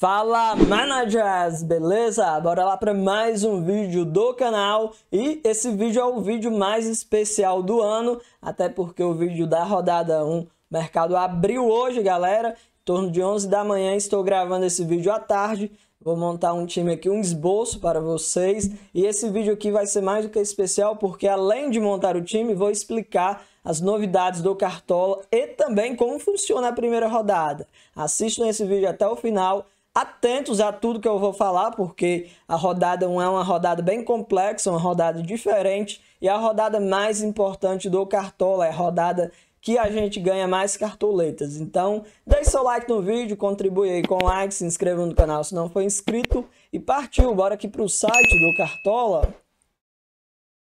Fala managers, beleza? Bora lá para mais um vídeo do canal e esse vídeo é o vídeo mais especial do ano, até porque o vídeo da rodada 1 mercado abriu hoje, galera, em torno de 11 da manhã estou gravando esse vídeo à tarde, vou montar um time aqui, um esboço para vocês e esse vídeo aqui vai ser mais do que especial porque além de montar o time, vou explicar as novidades do Cartola e também como funciona a primeira rodada. Assistam esse vídeo até o final atentos a tudo que eu vou falar, porque a rodada 1 é uma rodada bem complexa, uma rodada diferente e a rodada mais importante do Cartola, é a rodada que a gente ganha mais cartoletas. Então, deixe seu like no vídeo, contribui aí com like, se inscreva no canal se não for inscrito e partiu, bora aqui para o site do Cartola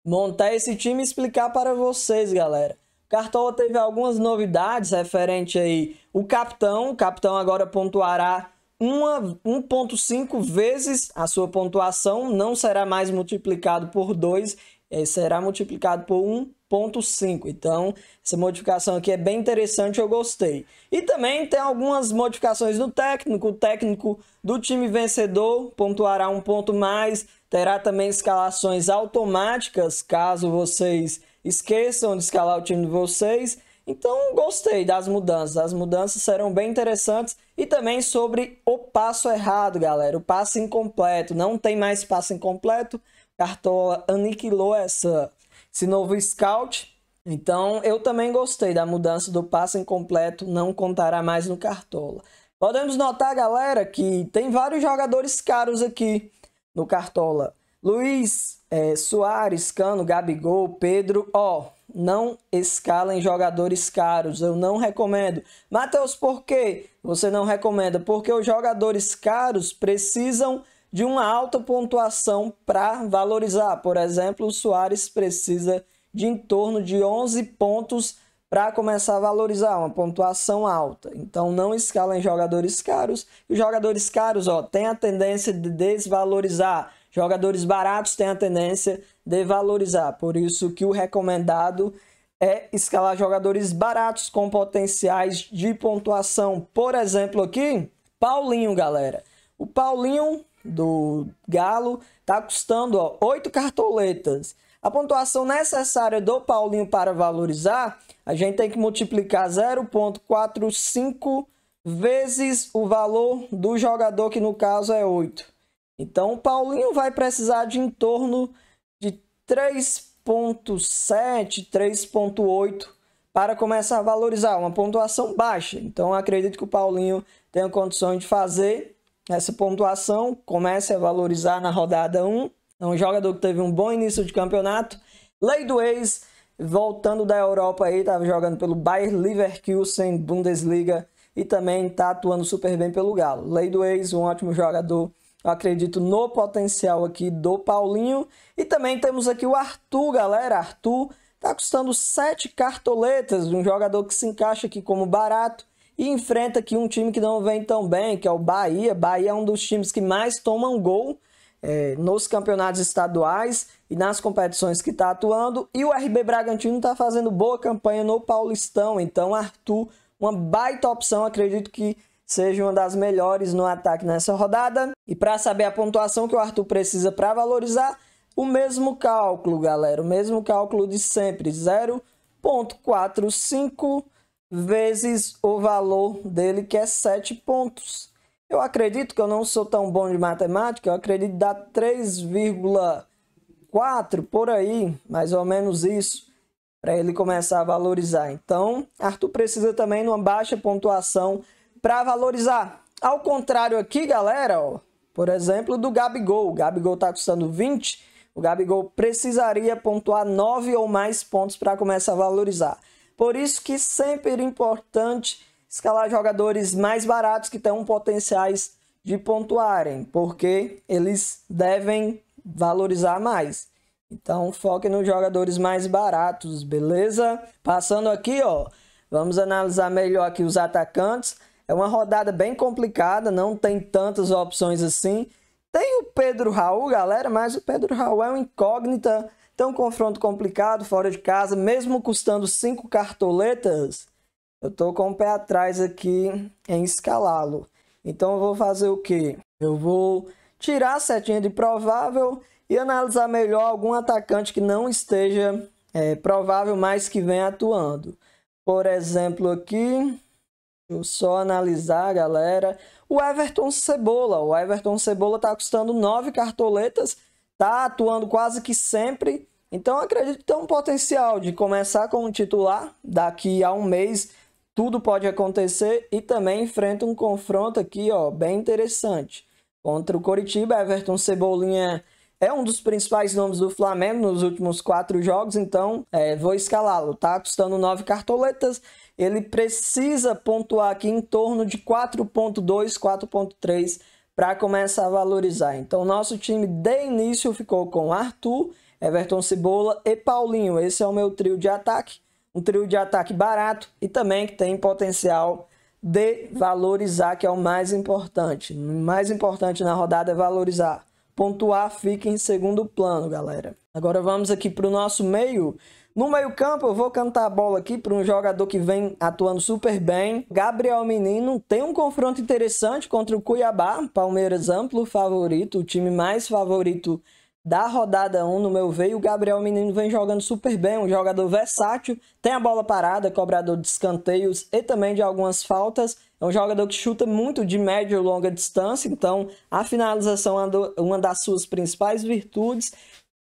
montar esse time e explicar para vocês, galera. Cartola teve algumas novidades referente aí o capitão, o capitão agora pontuará 1,5 vezes a sua pontuação, não será mais multiplicado por 2, é, será multiplicado por 1,5. Então, essa modificação aqui é bem interessante, eu gostei. E também tem algumas modificações no técnico. O técnico do time vencedor pontuará um ponto mais, terá também escalações automáticas, caso vocês esqueçam de escalar o time de vocês. Então, gostei das mudanças. As mudanças serão bem interessantes. E também sobre o passo errado, galera. O passo incompleto. Não tem mais passo incompleto. Cartola aniquilou essa, esse novo scout. Então, eu também gostei da mudança do passo incompleto. Não contará mais no Cartola. Podemos notar, galera, que tem vários jogadores caros aqui no Cartola. Luiz, é, Soares, Cano, Gabigol, Pedro. Ó, não escala em jogadores caros. Eu não recomendo. Matheus, por que você não recomenda? Porque os jogadores caros precisam de uma alta pontuação para valorizar. Por exemplo, o Soares precisa de em torno de 11 pontos para começar a valorizar, uma pontuação alta. Então não escala em jogadores caros. E os jogadores caros ó, têm a tendência de desvalorizar. Jogadores baratos têm a tendência de valorizar, por isso que o recomendado é escalar jogadores baratos com potenciais de pontuação. Por exemplo, aqui, Paulinho, galera. O Paulinho do Galo está custando ó, 8 cartoletas. A pontuação necessária do Paulinho para valorizar, a gente tem que multiplicar 0.45 vezes o valor do jogador, que no caso é 8. Então, o Paulinho vai precisar de em torno de 3.7, 3.8 para começar a valorizar, uma pontuação baixa. Então, acredito que o Paulinho tenha condições de fazer essa pontuação, comece a valorizar na rodada 1. É então, um jogador que teve um bom início de campeonato. Lei do ex, voltando da Europa aí, estava jogando pelo Bayer Leverkusen, Bundesliga, e também está atuando super bem pelo Galo. Lei do ex, um ótimo jogador eu acredito no potencial aqui do Paulinho. E também temos aqui o Arthur, galera. Arthur está custando sete cartoletas, um jogador que se encaixa aqui como barato e enfrenta aqui um time que não vem tão bem, que é o Bahia. Bahia é um dos times que mais tomam gol é, nos campeonatos estaduais e nas competições que está atuando. E o RB Bragantino está fazendo boa campanha no Paulistão. Então, Arthur, uma baita opção, acredito que seja uma das melhores no ataque nessa rodada. E para saber a pontuação que o Arthur precisa para valorizar, o mesmo cálculo, galera, o mesmo cálculo de sempre, 0.45 vezes o valor dele, que é 7 pontos. Eu acredito que eu não sou tão bom de matemática, eu acredito dá 3,4 por aí, mais ou menos isso, para ele começar a valorizar. Então, Arthur precisa também de uma baixa pontuação para valorizar. Ao contrário aqui, galera, ó, por exemplo, do Gabigol. O Gabigol está custando 20, o Gabigol precisaria pontuar 9 ou mais pontos para começar a valorizar. Por isso que sempre é importante escalar jogadores mais baratos que tenham potenciais de pontuarem, porque eles devem valorizar mais. Então foque nos jogadores mais baratos, beleza? Passando aqui, ó, vamos analisar melhor aqui os atacantes. É uma rodada bem complicada, não tem tantas opções assim. Tem o Pedro Raul, galera, mas o Pedro Raul é um incógnita. Tem um confronto complicado fora de casa, mesmo custando cinco cartoletas. Eu tô com o pé atrás aqui em escalá-lo. Então eu vou fazer o quê? Eu vou tirar a setinha de provável e analisar melhor algum atacante que não esteja é, provável, mas que vem atuando. Por exemplo, aqui só analisar, galera. O Everton Cebola. O Everton Cebola está custando nove cartoletas, tá atuando quase que sempre. Então acredito que tem um potencial de começar como titular daqui a um mês. Tudo pode acontecer e também enfrenta um confronto aqui, ó, bem interessante. Contra o Coritiba, Everton Cebolinha é um dos principais nomes do Flamengo nos últimos quatro jogos, então é, vou escalá-lo. Tá custando nove cartoletas, ele precisa pontuar aqui em torno de 4.2, 4.3 para começar a valorizar. Então, nosso time de início ficou com Arthur, Everton Cebola e Paulinho. Esse é o meu trio de ataque, um trio de ataque barato e também que tem potencial de valorizar, que é o mais importante. O mais importante na rodada é valorizar. Pontuar fica em segundo plano, galera. Agora vamos aqui para o nosso meio. No meio-campo, eu vou cantar a bola aqui para um jogador que vem atuando super bem. Gabriel Menino tem um confronto interessante contra o Cuiabá. Palmeiras amplo favorito, o time mais favorito da rodada 1, no meu ver. O Gabriel Menino vem jogando super bem, um jogador versátil, tem a bola parada, cobrador de escanteios e também de algumas faltas. É um jogador que chuta muito de média e longa distância, então a finalização é uma das suas principais virtudes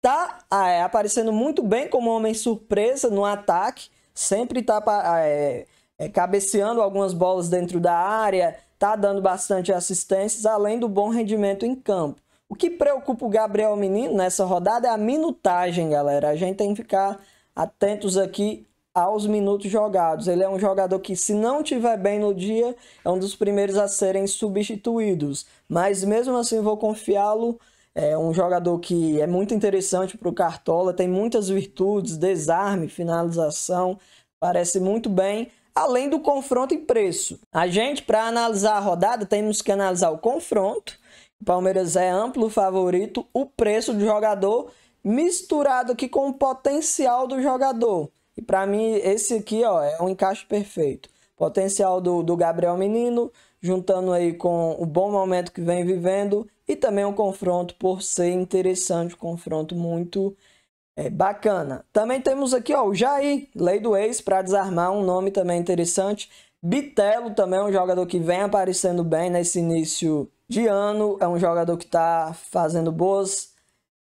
tá ah, é, aparecendo muito bem como homem surpresa no ataque, sempre tá ah, é, é, cabeceando algumas bolas dentro da área, tá dando bastante assistências, além do bom rendimento em campo. O que preocupa o Gabriel Menino nessa rodada é a minutagem, galera. A gente tem que ficar atentos aqui aos minutos jogados. Ele é um jogador que, se não tiver bem no dia, é um dos primeiros a serem substituídos. Mas mesmo assim, vou confiá-lo é um jogador que é muito interessante para o Cartola, tem muitas virtudes, desarme, finalização, parece muito bem, além do confronto em preço. A gente, para analisar a rodada, temos que analisar o confronto. O Palmeiras é amplo favorito, o preço do jogador misturado aqui com o potencial do jogador. E para mim, esse aqui ó, é um encaixe perfeito. Potencial do, do Gabriel Menino, juntando aí com o bom momento que vem vivendo e também um confronto por ser interessante, um confronto muito é, bacana. Também temos aqui ó, o Jair, lei do ex, para desarmar, um nome também interessante. Bitelo também é um jogador que vem aparecendo bem nesse início de ano, é um jogador que está fazendo boas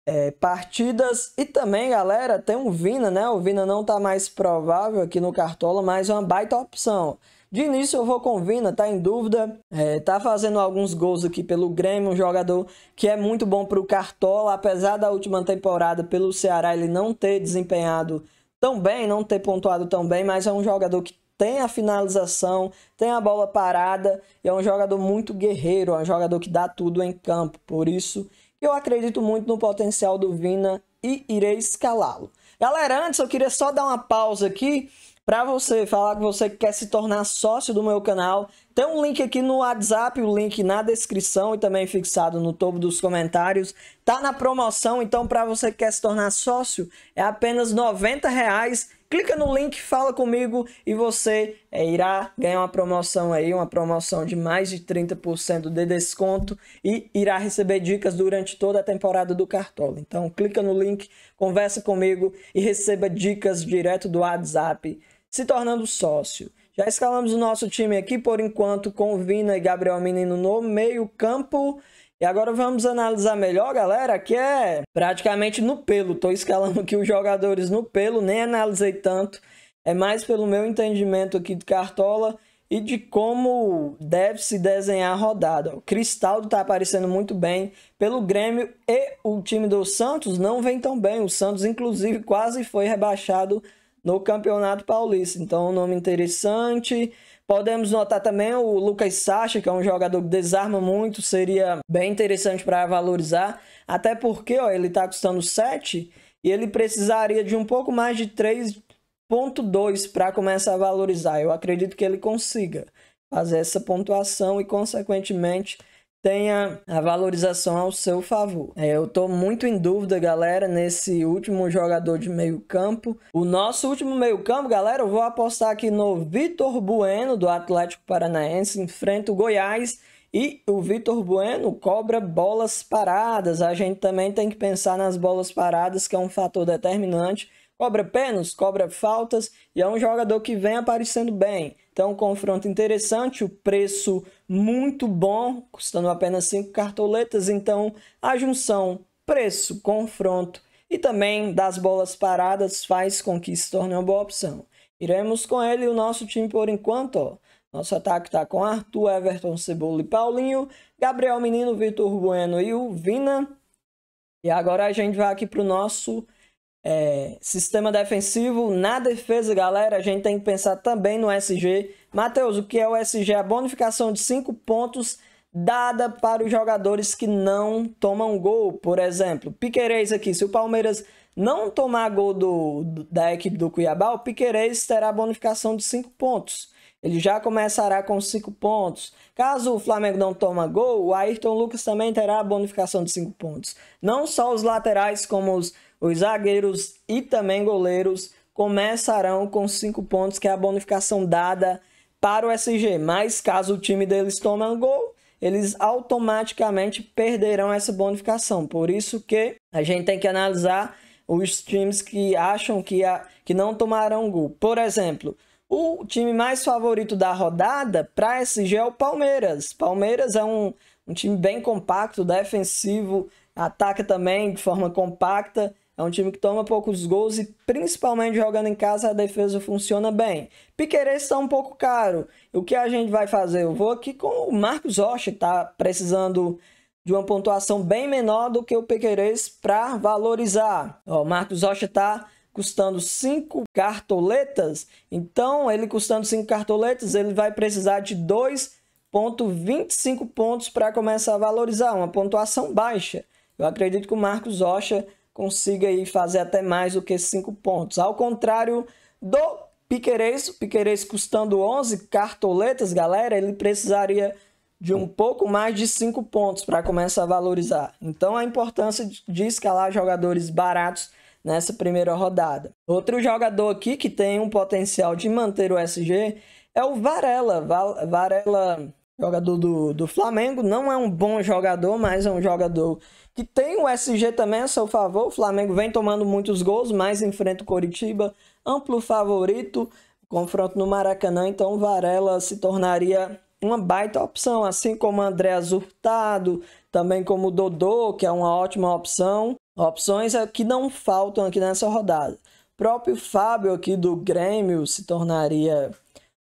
é, partidas. E também, galera, tem um Vina, né? O Vina não está mais provável aqui no Cartola, mas é uma baita opção. De início eu vou com Vina, tá em dúvida, é, tá fazendo alguns gols aqui pelo Grêmio, um jogador que é muito bom para o Cartola, apesar da última temporada pelo Ceará ele não ter desempenhado tão bem, não ter pontuado tão bem, mas é um jogador que tem a finalização, tem a bola parada, e é um jogador muito guerreiro, é um jogador que dá tudo em campo. Por isso, eu acredito muito no potencial do Vina e irei escalá-lo. Galera, antes eu queria só dar uma pausa aqui para você falar que você quer se tornar sócio do meu canal, tem um link aqui no WhatsApp, o link na descrição e também fixado no topo dos comentários. Tá na promoção, então para você que quer se tornar sócio, é apenas R$ reais Clica no link, fala comigo e você é, irá ganhar uma promoção aí, uma promoção de mais de 30% de desconto e irá receber dicas durante toda a temporada do Cartola. Então clica no link, conversa comigo e receba dicas direto do WhatsApp se tornando sócio. Já escalamos o nosso time aqui por enquanto com Vina e Gabriel Menino no meio-campo. E agora vamos analisar melhor, galera, que é praticamente no pelo. Tô escalando aqui os jogadores no pelo, nem analisei tanto. É mais pelo meu entendimento aqui de Cartola e de como deve se desenhar a rodada. O Cristaldo está aparecendo muito bem pelo Grêmio e o time do Santos não vem tão bem. O Santos, inclusive, quase foi rebaixado no Campeonato Paulista. Então, um nome interessante. Podemos notar também o Lucas Sacha, que é um jogador que desarma muito, seria bem interessante para valorizar, até porque ó, ele está custando 7 e ele precisaria de um pouco mais de 3,2 para começar a valorizar. Eu acredito que ele consiga fazer essa pontuação e, consequentemente, tenha a valorização ao seu favor. É, eu estou muito em dúvida, galera, nesse último jogador de meio campo. O nosso último meio campo, galera, eu vou apostar aqui no Vitor Bueno, do Atlético Paranaense, enfrenta o Goiás. E o Vitor Bueno cobra bolas paradas. A gente também tem que pensar nas bolas paradas, que é um fator determinante Cobra pênaltis, cobra faltas e é um jogador que vem aparecendo bem. Então, um confronto interessante, o preço muito bom, custando apenas 5 cartoletas. Então, a junção preço, confronto e também das bolas paradas faz com que se torne uma boa opção. Iremos com ele o nosso time por enquanto. Ó. Nosso ataque está com Arthur, Everton, Cebola e Paulinho, Gabriel Menino, Vitor Bueno e o Vina. E agora a gente vai aqui para o nosso é, sistema defensivo, na defesa, galera, a gente tem que pensar também no SG. Matheus, o que é o SG? A bonificação de 5 pontos dada para os jogadores que não tomam gol. Por exemplo, Piqueires aqui, se o Palmeiras não tomar gol do, do, da equipe do Cuiabá, o Piqueires terá bonificação de 5 pontos. Ele já começará com 5 pontos. Caso o Flamengo não toma gol, o Ayrton Lucas também terá bonificação de 5 pontos. Não só os laterais, como os os zagueiros e também goleiros começarão com cinco pontos, que é a bonificação dada para o SG. Mas caso o time deles tome um gol, eles automaticamente perderão essa bonificação. Por isso que a gente tem que analisar os times que acham que, a, que não tomarão gol. Por exemplo, o time mais favorito da rodada para SG é o Palmeiras. Palmeiras é um, um time bem compacto, defensivo, ataca também de forma compacta é um time que toma poucos gols e, principalmente jogando em casa, a defesa funciona bem. Piqueires está um pouco caro. O que a gente vai fazer? Eu vou aqui com o Marcos Rocha, está precisando de uma pontuação bem menor do que o Piqueires para valorizar. o Marcos Rocha está custando 5 cartoletas, então ele custando 5 cartoletas, ele vai precisar de 2.25 pontos para começar a valorizar, uma pontuação baixa. Eu acredito que o Marcos Rocha consiga aí fazer até mais do que 5 pontos. Ao contrário do Piqueires, Piqueires custando 11 cartoletas, galera, ele precisaria de um pouco mais de 5 pontos para começar a valorizar. Então a importância de escalar jogadores baratos nessa primeira rodada. Outro jogador aqui que tem um potencial de manter o SG é o Varela. Varela jogador do, do Flamengo, não é um bom jogador, mas é um jogador que tem o SG também a seu favor. O Flamengo vem tomando muitos gols, mas enfrenta o Coritiba, amplo favorito, confronto no Maracanã, então Varela se tornaria uma baita opção, assim como André Azurtado, também como Dodô, que é uma ótima opção. Opções é que não faltam aqui nessa rodada. O próprio Fábio aqui do Grêmio se tornaria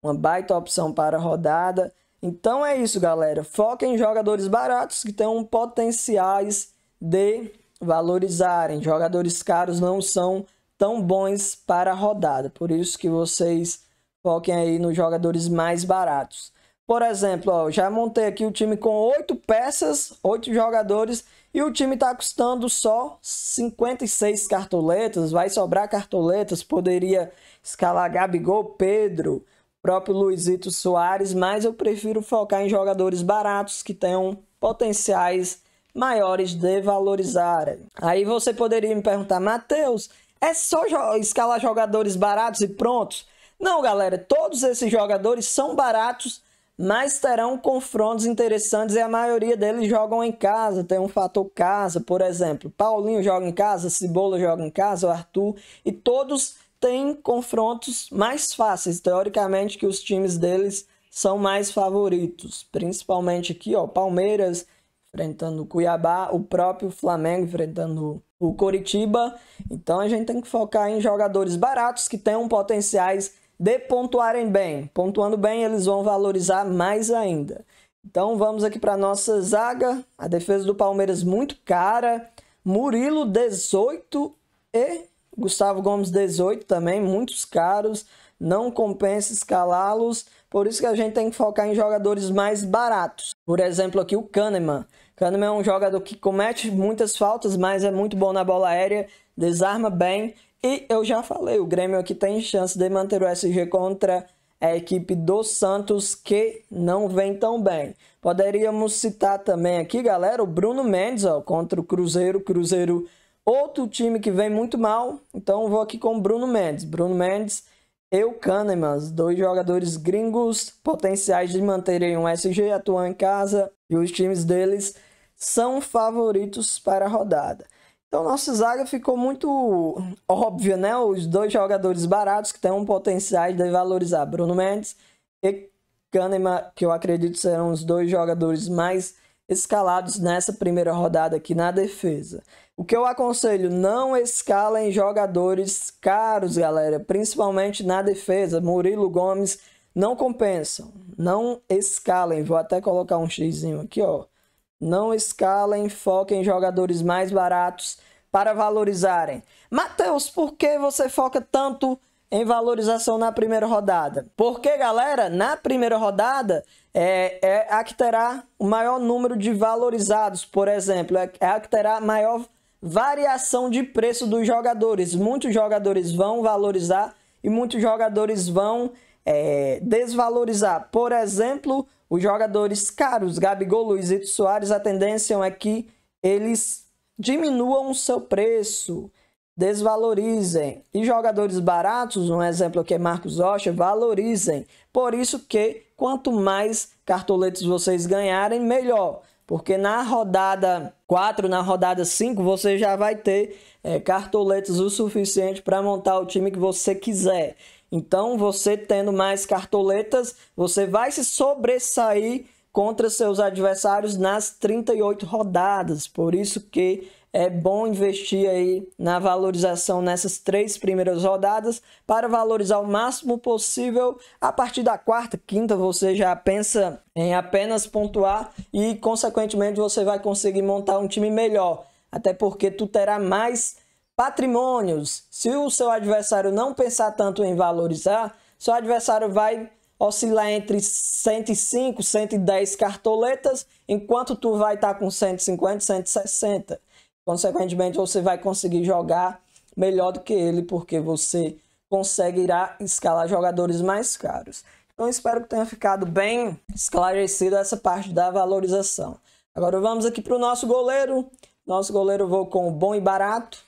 uma baita opção para a rodada. Então é isso, galera. Foca em jogadores baratos que tenham potenciais de valorizarem. Jogadores caros não são tão bons para a rodada. Por isso que vocês foquem aí nos jogadores mais baratos. Por exemplo, ó, já montei aqui o time com oito peças, oito jogadores, e o time está custando só 56 cartoletas. Vai sobrar cartoletas, poderia escalar Gabigol, Pedro, próprio Luizito Soares, mas eu prefiro focar em jogadores baratos que tenham potenciais maiores de valorizar. Aí você poderia me perguntar, Matheus, é só escalar jogadores baratos e prontos? Não, galera, todos esses jogadores são baratos, mas terão confrontos interessantes e a maioria deles jogam em casa, tem um fator casa, por exemplo. Paulinho joga em casa, Cebola joga em casa, o Arthur, e todos tem confrontos mais fáceis, teoricamente, que os times deles são mais favoritos, principalmente aqui, ó, Palmeiras enfrentando o Cuiabá, o próprio Flamengo enfrentando o Coritiba. Então a gente tem que focar em jogadores baratos que tenham potenciais de pontuarem bem. Pontuando bem, eles vão valorizar mais ainda. Então vamos aqui para nossa zaga, a defesa do Palmeiras muito cara, Murilo 18 e Gustavo Gomes 18 também, muitos caros, não compensa escalá-los, por isso que a gente tem que focar em jogadores mais baratos. Por exemplo, aqui o Kahneman. Kahneman é um jogador que comete muitas faltas, mas é muito bom na bola aérea, desarma bem. E eu já falei, o Grêmio aqui tem chance de manter o SG contra a equipe do Santos, que não vem tão bem. Poderíamos citar também aqui, galera, o Bruno Mendes ó, contra o Cruzeiro. Cruzeiro Outro time que vem muito mal, então vou aqui com o Bruno Mendes. Bruno Mendes e o Kahnemans, dois jogadores gringos potenciais de manterem um SG atuando em casa e os times deles são favoritos para a rodada. Então nossa zaga ficou muito óbvia, né? Os dois jogadores baratos que têm um potencial de valorizar Bruno Mendes e Kahneman, que eu acredito serão os dois jogadores mais escalados nessa primeira rodada aqui na defesa. O que eu aconselho, não escalem jogadores caros, galera, principalmente na defesa. Murilo Gomes não compensam, não escalem. Vou até colocar um xizinho aqui, ó. Não escalem, foquem em jogadores mais baratos para valorizarem. Matheus, por que você foca tanto em valorização na primeira rodada. Porque, galera, na primeira rodada é, é a que terá o maior número de valorizados, por exemplo, é, é a que terá maior variação de preço dos jogadores. Muitos jogadores vão valorizar e muitos jogadores vão é, desvalorizar. Por exemplo, os jogadores caros, Gabigol, Luizito Soares, a tendência é que eles diminuam o seu preço desvalorizem. E jogadores baratos, um exemplo aqui é Marcos Rocha, valorizem. Por isso que quanto mais cartoletes vocês ganharem, melhor. Porque na rodada 4, na rodada 5, você já vai ter é, cartoletes o suficiente para montar o time que você quiser. Então, você tendo mais cartoletas, você vai se sobressair contra seus adversários nas 38 rodadas. Por isso que é bom investir aí na valorização nessas três primeiras rodadas para valorizar o máximo possível. A partir da quarta, quinta, você já pensa em apenas pontuar e, consequentemente, você vai conseguir montar um time melhor, até porque tu terá mais patrimônios. Se o seu adversário não pensar tanto em valorizar, seu adversário vai oscilar entre 105, 110 cartoletas, enquanto tu vai estar tá com 150, 160. Consequentemente, você vai conseguir jogar melhor do que ele, porque você conseguirá escalar jogadores mais caros. Então, espero que tenha ficado bem esclarecido essa parte da valorização. Agora vamos aqui para o nosso goleiro. Nosso goleiro vou com o bom e barato,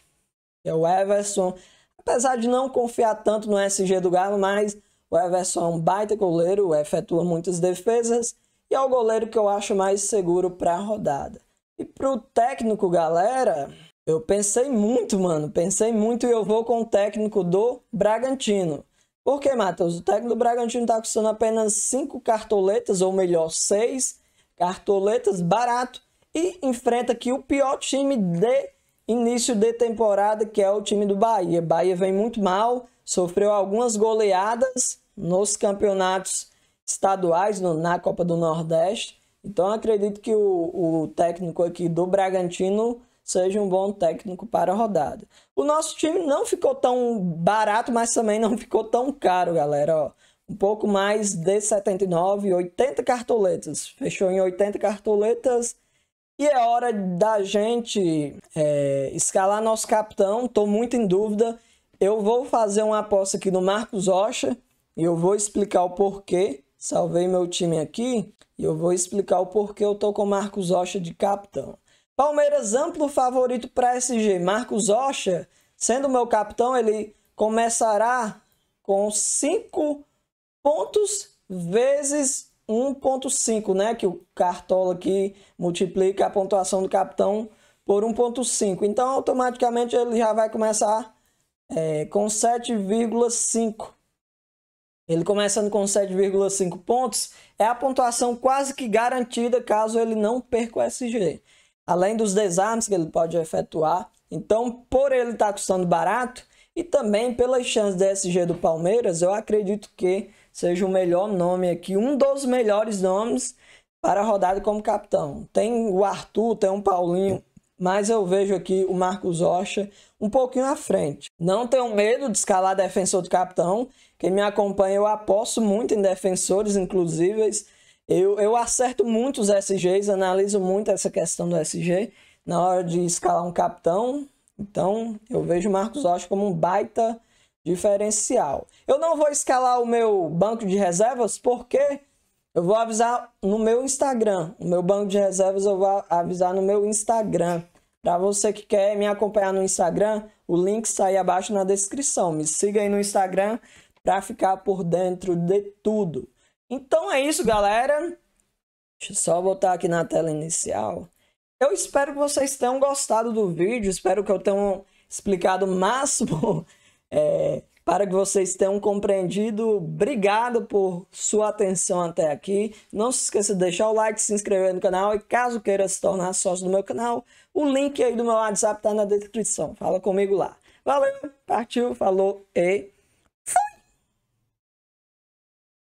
que é o Everson. Apesar de não confiar tanto no SG do Galo, mas o Everson é um baita goleiro, efetua muitas defesas e é o goleiro que eu acho mais seguro para a rodada. E pro técnico, galera, eu pensei muito, mano. Pensei muito e eu vou com o técnico do Bragantino. Por que, Matheus? O técnico do Bragantino tá custando apenas 5 cartoletas, ou melhor, 6 cartoletas, barato. E enfrenta aqui o pior time de início de temporada, que é o time do Bahia. Bahia vem muito mal, sofreu algumas goleadas nos campeonatos estaduais, no, na Copa do Nordeste. Então acredito que o, o técnico aqui do Bragantino seja um bom técnico para a rodada. O nosso time não ficou tão barato, mas também não ficou tão caro, galera. Ó, um pouco mais de 79, 80 cartoletas. Fechou em 80 cartoletas. E é hora da gente é, escalar nosso capitão. Estou muito em dúvida. Eu vou fazer uma aposta aqui no Marcos Rocha e eu vou explicar o porquê. Salvei meu time aqui e eu vou explicar o porquê eu tô com Marcos Rocha de capitão. Palmeiras amplo favorito para SG. Marcos Rocha, sendo meu capitão, ele começará com 5 pontos vezes 1.5, né? Que o Cartola aqui multiplica a pontuação do capitão por 1.5. Então, automaticamente, ele já vai começar é, com 7,5 ele começando com 7,5 pontos, é a pontuação quase que garantida caso ele não perca o SG. Além dos desarmes que ele pode efetuar, então por ele estar tá custando barato e também pelas chances do SG do Palmeiras, eu acredito que seja o melhor nome aqui, um dos melhores nomes para a rodada como capitão. Tem o Arthur, tem o Paulinho, mas eu vejo aqui o Marcos Rocha um pouquinho à frente. Não tenho medo de escalar defensor do capitão. Quem me acompanha, eu aposto muito em defensores, inclusive. Eu, eu acerto muito os SGs, analiso muito essa questão do SG na hora de escalar um capitão. Então, eu vejo o Marcos Rocha como um baita diferencial. Eu não vou escalar o meu banco de reservas porque eu vou avisar no meu Instagram. O meu banco de reservas eu vou avisar no meu Instagram. Para você que quer me acompanhar no Instagram, o link está aí abaixo na descrição. Me siga aí no Instagram para ficar por dentro de tudo. Então é isso, galera. Deixa eu só botar aqui na tela inicial. Eu espero que vocês tenham gostado do vídeo. Espero que eu tenha explicado o máximo é, para que vocês tenham compreendido, obrigado por sua atenção até aqui. Não se esqueça de deixar o like, se inscrever no canal e caso queira se tornar sócio do meu canal, o link aí do meu WhatsApp está na descrição. Fala comigo lá. Valeu, partiu, falou e